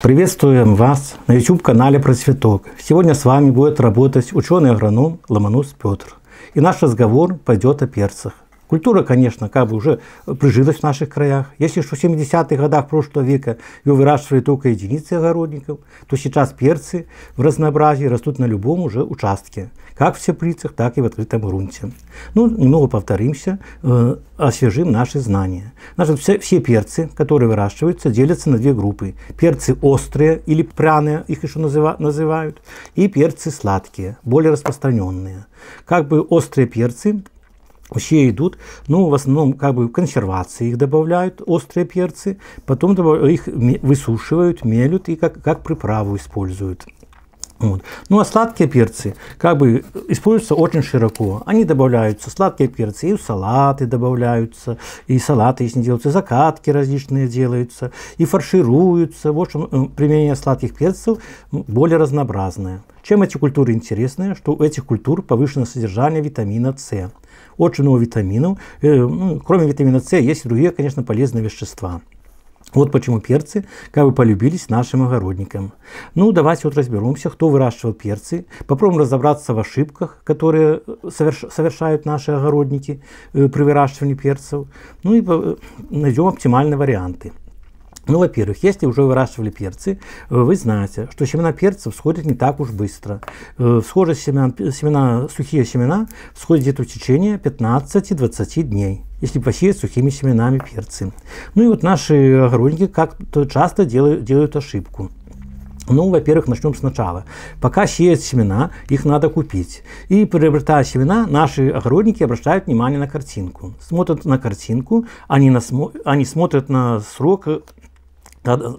Приветствуем вас на YouTube-канале «Процветок». Сегодня с вами будет работать ученый-агроном Ломонос Петр. И наш разговор пойдет о перцах. Культура, конечно, как бы уже э, прижилась в наших краях. Если что в 70-х годах прошлого века ее выращивали только единицы огородников, то сейчас перцы в разнообразии растут на любом уже участке, как в теплицах, так и в открытом грунте. Ну, немного повторимся, э, освежим наши знания. Значит, все, все перцы, которые выращиваются, делятся на две группы. Перцы острые или пряные, их еще называ, называют, и перцы сладкие, более распространенные. Как бы острые перцы Вообще идут, ну, в основном, как бы в консервации их добавляют, острые перцы, потом их высушивают, мелют и как, как приправу используют. Вот. Ну а сладкие перцы как бы используются очень широко. Они добавляются, сладкие перцы и в салаты добавляются, и салаты если делаются, закатки различные делаются, и фаршируются. В общем, ну, применение сладких перцев ну, более разнообразное. Чем эти культуры интересны? Что у этих культур повышено содержание витамина С от витаминов. Э, ну, кроме витамина С есть и другие, конечно, полезные вещества. Вот почему перцы как бы полюбились нашим огородникам. Ну, давайте вот разберемся, кто выращивал перцы. Попробуем разобраться в ошибках, которые э, совершают наши огородники э, при выращивании перцев. Ну и найдем оптимальные варианты. Ну, во-первых, если уже выращивали перцы, э, вы знаете, что семена перца всходят не так уж быстро. Всхожие э, семена, э, семена, сухие семена всходят где-то в течение 15-20 дней если посеять сухими семенами перцы. Ну и вот наши огородники как-то часто делают, делают ошибку. Ну, во-первых, начнем сначала. Пока сеют семена, их надо купить. И приобретая семена, наши огородники обращают внимание на картинку. Смотрят на картинку, они, на смо... они смотрят на срок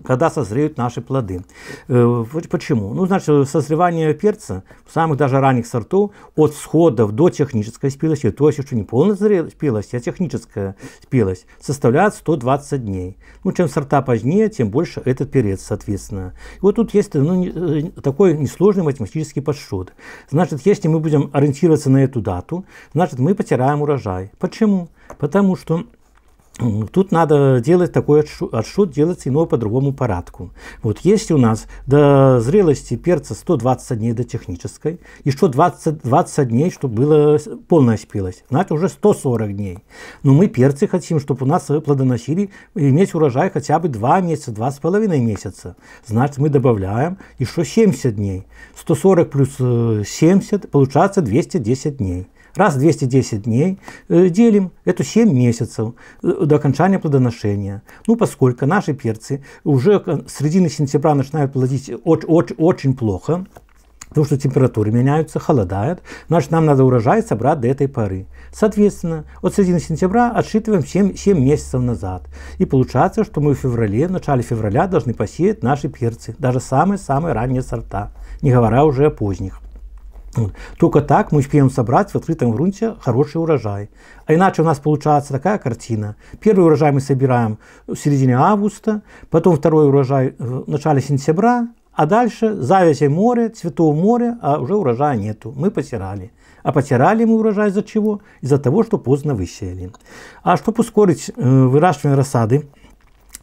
когда созреют наши плоды. Э, почему? Ну, значит, созревание перца в самых даже ранних сортов от сходов до технической спелости, то есть еще не полная спелость, а техническая спелость, составляет 120 дней. Ну, чем сорта позднее, тем больше этот перец, соответственно. И вот тут есть ну, э, такой несложный математический подсчет. Значит, если мы будем ориентироваться на эту дату, значит, мы потеряем урожай. Почему? Потому что Тут надо делать такой отшут, делать иного по другому порядку. Вот есть у нас до зрелости перца 120 дней до технической, еще 20, 20 дней, чтобы было полная спелость. Значит, уже 140 дней. Но мы перцы хотим, чтобы у нас э, плодоносили, иметь урожай хотя бы 2 месяца, 2,5 месяца. Значит, мы добавляем еще 70 дней. 140 плюс 70, э, получается 210 дней. Раз в 210 дней э, делим, это 7 месяцев э, до окончания плодоношения. Ну, поскольку наши перцы уже с середины сентября начинают плодить очень, очень, очень плохо, потому что температуры меняются, холодает, значит, нам надо урожай собрать до этой поры. Соответственно, от середины сентября отсчитываем 7, 7 месяцев назад. И получается, что мы в феврале, в начале февраля должны посеять наши перцы, даже самые-самые ранние сорта, не говоря уже о поздних. Только так мы успеем собрать в открытом грунте хороший урожай. А иначе у нас получается такая картина. Первый урожай мы собираем в середине августа, потом второй урожай э, в начале сентября, а дальше завязей море, цветов море, а уже урожая нету. Мы потирали. А потирали мы урожай из-за чего? Из-за того, что поздно высеяли. А чтобы ускорить э, выращивание рассады,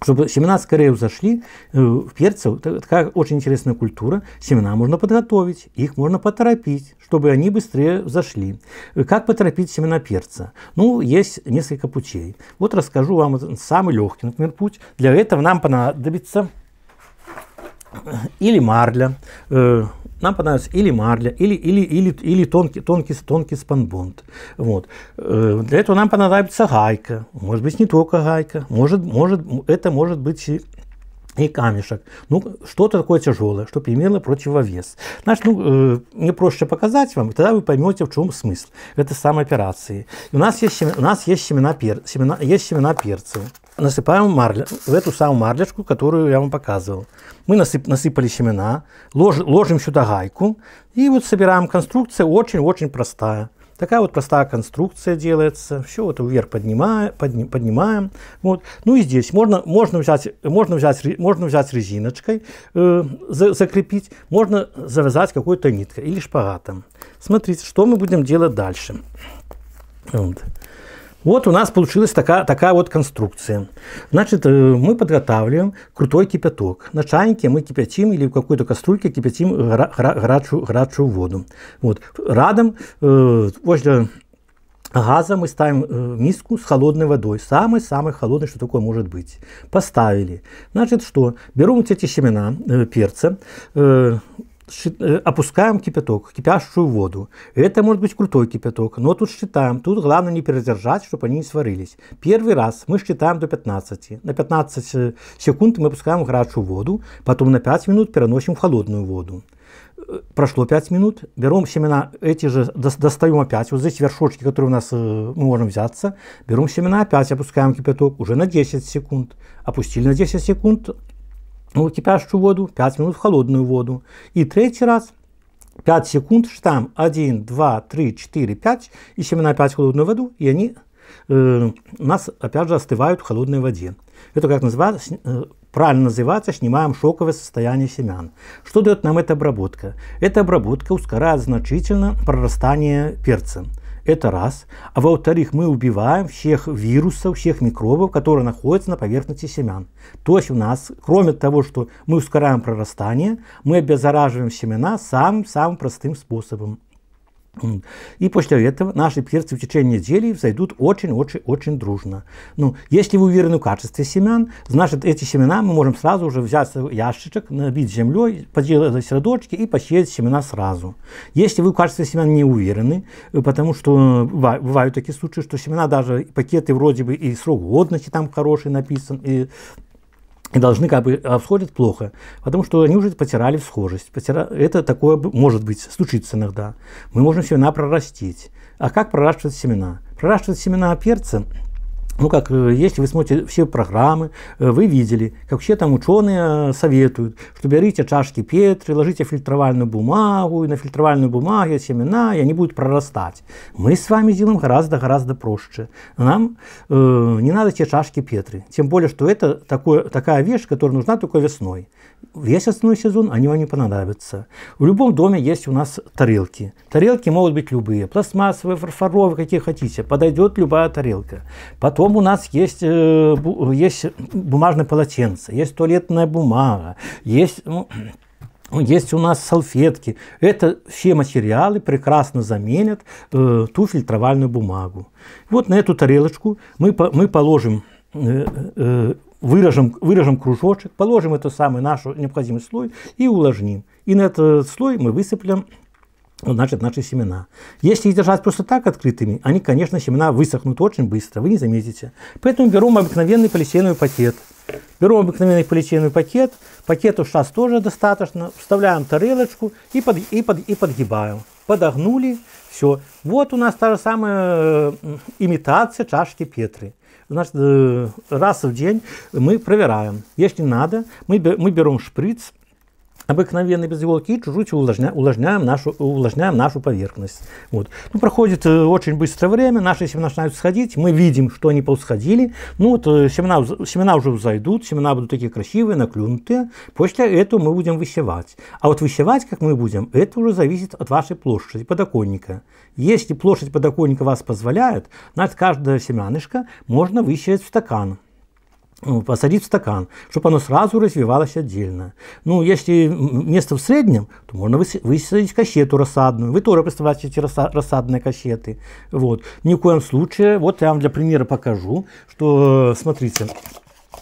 чтобы семена скорее взошли, э, в перцев такая очень интересная культура, семена можно подготовить, их можно поторопить, чтобы они быстрее взошли. Э, как поторопить семена перца? Ну, есть несколько путей. Вот расскажу вам самый легкий, например, путь. Для этого нам понадобится э, или марля, нам понадобится или марля, или, или, или, или тонкий, тонкий, тонкий спанбонд. Вот. Э, для этого нам понадобится гайка. Может быть, не только гайка. Может, может, это может быть и и камешек. Ну, что-то такое тяжелое, что примерно противовес. Значит, ну, э, мне проще показать вам, и тогда вы поймете, в чем смысл этой самой операции. И у нас есть, у нас есть семена, пер, семена, есть семена перца насыпаем марля, в эту самую марлечку, которую я вам показывал. Мы насып, насыпали семена, лож, ложим сюда гайку и вот собираем конструкцию, очень-очень простая. Такая вот простая конструкция делается. Все это вверх поднимаем, подним, поднимаем. Вот. Ну и здесь можно, можно, взять, можно, взять, можно взять резиночкой, э, за, закрепить, можно завязать какой-то ниткой или шпагатом. Смотрите, что мы будем делать дальше. Вот. Вот у нас получилась такая, такая вот конструкция. Значит, э, мы подготавливаем крутой кипяток. На чайнике мы кипятим или в какой-то кастрюльке кипятим горячую грачу воду. Вот. Радом, э, возле газа мы ставим э, миску с холодной водой. Самый-самый холодный, что такое может быть. Поставили. Значит, что? Берем вот эти семена перца, Э, опускаем кипяток, кипящую воду. Это может быть крутой кипяток, но тут считаем, тут главное не передержать, чтобы они не сварились. Первый раз мы считаем до 15. На 15 э, секунд мы опускаем горячую воду, потом на 5 минут переносим в холодную воду. Э, прошло 5 минут, берем семена, эти же достаем опять, вот здесь вершочки, которые у нас мы можем взяться, берем семена опять, опускаем кипяток уже на 10 секунд, опустили на 10 секунд, у ну, кипящую воду, 5 минут в холодную воду. И третий раз 5 секунд, штамм 1, 2, 3, 4, 5, и семена опять в холодную воду, и они э, у нас опять же остывают в холодной воде. Это как называется, э, правильно называется, снимаем шоковое состояние семян. Что дает нам эта обработка? Эта обработка ускоряет значительно прорастание перца. Это раз. А во-вторых, мы убиваем всех вирусов, всех микробов, которые находятся на поверхности семян. То есть у нас, кроме того, что мы ускоряем прорастание, мы обеззараживаем семена самым-самым простым способом. И после этого наши перцы в течение недели взойдут очень-очень-очень дружно. Ну, если вы уверены в качестве семян, значит, эти семена мы можем сразу уже взять ящичек, набить землей, поделать середочки и посеять семена сразу. Если вы в качестве семян не уверены, э, потому что э, бывают такие случаи, что семена даже пакеты вроде бы и срок годности там хороший написан, и и должны как бы обходят а плохо, потому что они уже потирали в схожесть. Потира... Это такое может быть, случится иногда. Мы можем семена прорастить. А как проращивать семена? Проращивать семена перца ну, как, э, если вы смотрите все программы, э, вы видели, как вообще там ученые э, советуют, что берите чашки Петри, ложите фильтровальную бумагу, и на фильтровальную бумаге семена, и они будут прорастать. Мы с вами делаем гораздо-гораздо проще. Нам э, не надо те чашки Петри. Тем более, что это такое, такая вещь, которая нужна только весной. Весь остальной сезон они вам не понадобятся. В любом доме есть у нас тарелки. Тарелки могут быть любые, пластмассовые, фарфоровые, какие хотите. Подойдет любая тарелка. Потом Потом у нас есть, э, есть бумажные полотенца, есть туалетная бумага, есть... Ну, есть у нас салфетки. Это все материалы прекрасно заменят э, ту фильтровальную бумагу. Вот на эту тарелочку мы, мы положим э, э, выражем, выражем кружочек, положим эту самый наш необходимый слой и увлажним. И на этот слой мы высыплем значит наши семена. Если их держать просто так открытыми, они, конечно, семена высохнут очень быстро, вы не заметите. Поэтому берем обыкновенный полиэтиленовый пакет. Берем обыкновенный полиэтиленовый пакет, пакету сейчас тоже достаточно, вставляем тарелочку и, под, и, под, и подгибаем. Подогнули, все. Вот у нас та же самая э, имитация чашки Петри. Значит, э, раз в день мы проверяем. Если надо, мы, мы берем шприц, обыкновенный без иголки и чуть-чуть увлажня, увлажняем, нашу, увлажняем нашу поверхность. Вот. Ну, проходит э, очень быстрое время, наши семена начинают сходить, мы видим, что они поусходили, ну вот э, семена, семена уже взойдут, семена будут такие красивые, наклюнутые, после этого мы будем высевать. А вот высевать, как мы будем, это уже зависит от вашей площади подоконника. Если площадь подоконника вас позволяет, значит каждое семянышко можно высеять в стакан посадить в стакан, чтобы оно сразу развивалось отдельно. Ну, если место в среднем, то можно высадить кассету рассадную. Вы тоже представляете эти рассадные кассеты. Вот. Ни в коем случае, вот я вам для примера покажу, что, э, смотрите,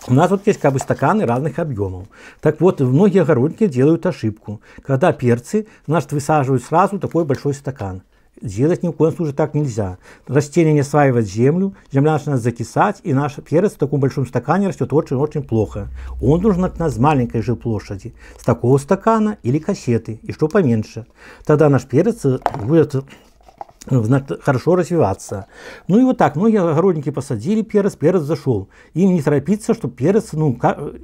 у нас вот есть как бы стаканы разных объемов. Так вот, многие огородники делают ошибку, когда перцы, значит, высаживают сразу такой большой стакан. Делать ни в коем случае так нельзя. Растение не осваивает землю, земля начинает закисать, и наш перец в таком большом стакане растет очень-очень плохо. Он должен от нас с маленькой же площади, с такого стакана или кассеты, и что поменьше. Тогда наш перец э, будет хорошо развиваться. Ну и вот так, многие огородники посадили перец, перец зашел. Им не торопиться, что перец, ну,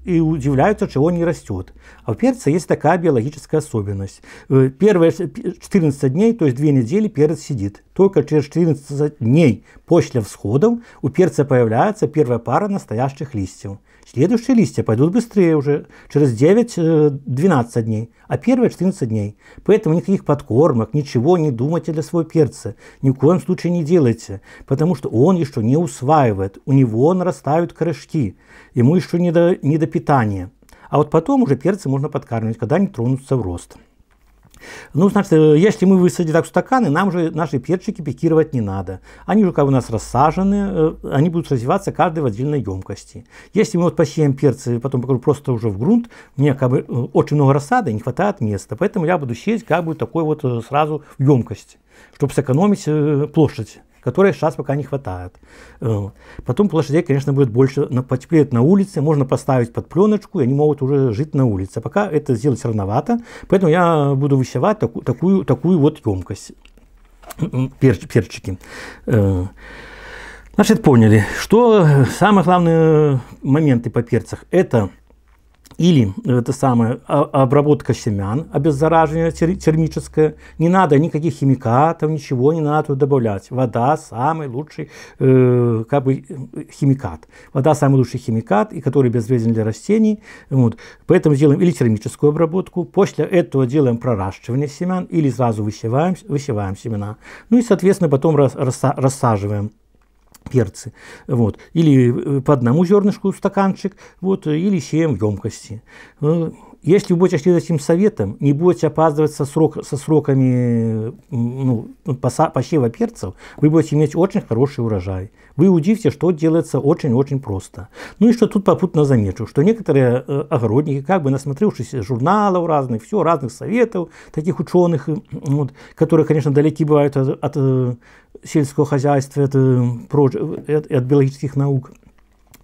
и удивляются, чего он не растет. А у перца есть такая биологическая особенность. Э, первые 14 дней, то есть 2 недели перец сидит. Только через 14 дней после всходов у перца появляется первая пара настоящих листьев. Следующие листья пойдут быстрее уже, через 9-12 э, дней, а первые 14 дней. Поэтому никаких подкормок, ничего не думайте для своего перца, ни в коем случае не делайте, потому что он еще не усваивает, у него нарастают корешки, ему еще не до, не до питания. А вот потом уже перцы можно подкармливать, когда они тронутся в рост. Ну, значит, э, если мы высадим так стаканы, нам же наши перчики пикировать не надо. Они уже как у нас рассажены, э, они будут развиваться каждый в отдельной емкости. Если мы вот посеем перцы, потом покажу, просто уже в грунт, мне как бы э, очень много рассады, не хватает места. Поэтому я буду сеять как бы такой вот сразу в емкость, чтобы сэкономить площадь которой сейчас пока не хватает. Э, потом площадей, конечно, будет больше, потеплеет на улице, можно поставить под пленочку, и они могут уже жить на улице. Пока это сделать рановато, поэтому я буду высевать таку, такую, такую вот емкость Пер, перчики. Э, значит, поняли, что самые главные моменты по перцах – это или э, это самое, а, обработка семян, обеззараживание термическое. Не надо никаких химикатов, ничего не надо добавлять. Вода самый лучший э, как бы э, химикат. Вода самый лучший химикат, и который безвреден для растений. Вот. Поэтому делаем или термическую обработку, после этого делаем проращивание семян или сразу высеваем, высеваем семена. Ну и, соответственно, потом рас, рассаживаем перцы, вот, или э, по одному зернышку стаканчик, вот, э, или в емкости. Э, если вы будете следовать этим советам, не будете опаздывать со, срок, со сроками ну, ну посева перцев, вы будете иметь очень хороший урожай. Вы удивите, что делается очень-очень просто. Ну и что тут попутно замечу, что некоторые огородники, как бы насмотревшись журналов разных, все, разных советов, таких ученых, вот, которые, конечно, далеки бывают от, от сельского хозяйства, это, э, это, от биологических наук.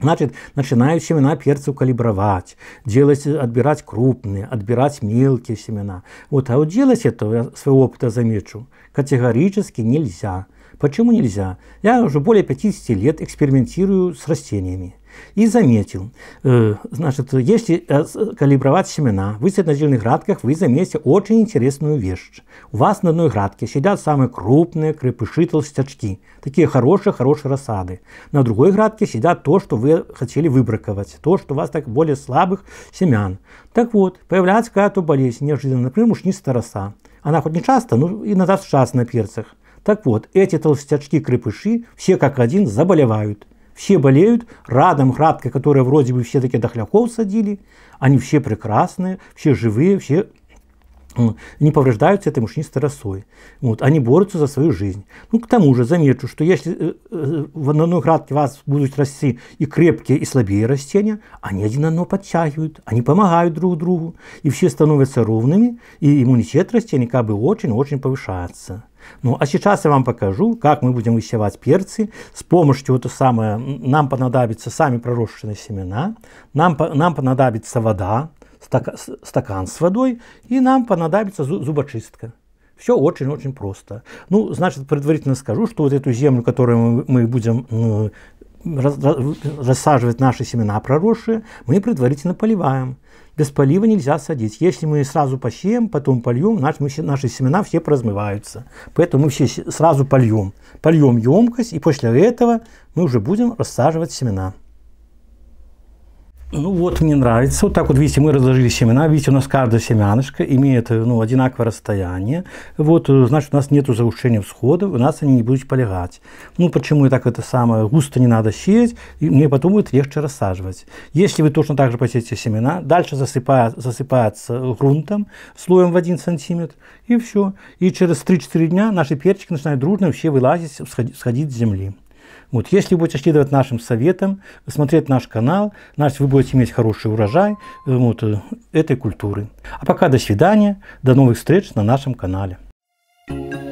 Значит, начинают семена перцев калибровать, делать, э, отбирать крупные, отбирать мелкие семена. Вот, а вот делать это, я своего опыта замечу, категорически нельзя. Почему нельзя? Я уже более 50 лет экспериментирую с растениями и заметил, э, значит, если э, калибровать семена, вы на зеленых градках вы заметите очень интересную вещь. У вас на одной градке сидят самые крупные крепыши толстячки, такие хорошие-хорошие рассады. На другой градке сидят то, что вы хотели выбраковать, то, что у вас так более слабых семян. Так вот, появляется какая-то болезнь неожиданно, например, мушнистая роса. Она хоть не часто, но иногда часто на перцах. Так вот, эти толстячки-крепыши все как один заболевают – все болеют, радом, градка, которые вроде бы все таки дохляков садили, они все прекрасные, все живые, все не повреждаются этой мучнистой росой. Вот, они борются за свою жизнь. Ну, к тому же замечу, что если в э, э, одной кратке вас будут расти и крепкие, и слабее растения, они один одно подтягивают, они помогают друг другу, и все становятся ровными, и иммунитет растений как бы очень-очень повышается. Ну, а сейчас я вам покажу, как мы будем высевать перцы с помощью вот самое. Нам понадобятся сами пророщенные семена, нам, нам понадобится вода, стакан с водой, и нам понадобится зубочистка. Все очень-очень просто. Ну, значит, предварительно скажу, что вот эту землю, которую мы будем э, рассаживать наши семена проросшие, мы предварительно поливаем. Без полива нельзя садить. Если мы сразу посеем, потом польем, наши, наши семена все прозмываются. Поэтому мы все сразу польем. Польем емкость, и после этого мы уже будем рассаживать семена. Ну вот мне нравится. Вот так вот, видите, мы разложили семена. Видите, у нас каждая семяночка имеет ну, одинаковое расстояние. Вот, э, значит, у нас нету заушения всходов, у нас они не будут полегать. Ну, почему я так это самое густо не надо сеять, и мне потом будет легче рассаживать. Если вы точно так же посеете семена, дальше засыпает, засыпается грунтом, слоем в 1 сантиметр, и все. И через 3-4 дня наши перчики начинают дружно вообще вылазить, сходить с земли. Вот, если вы будете следовать нашим советам, смотреть наш канал, значит, вы будете иметь хороший урожай э, вот, э, этой культуры. А пока до свидания, до новых встреч на нашем канале. thank you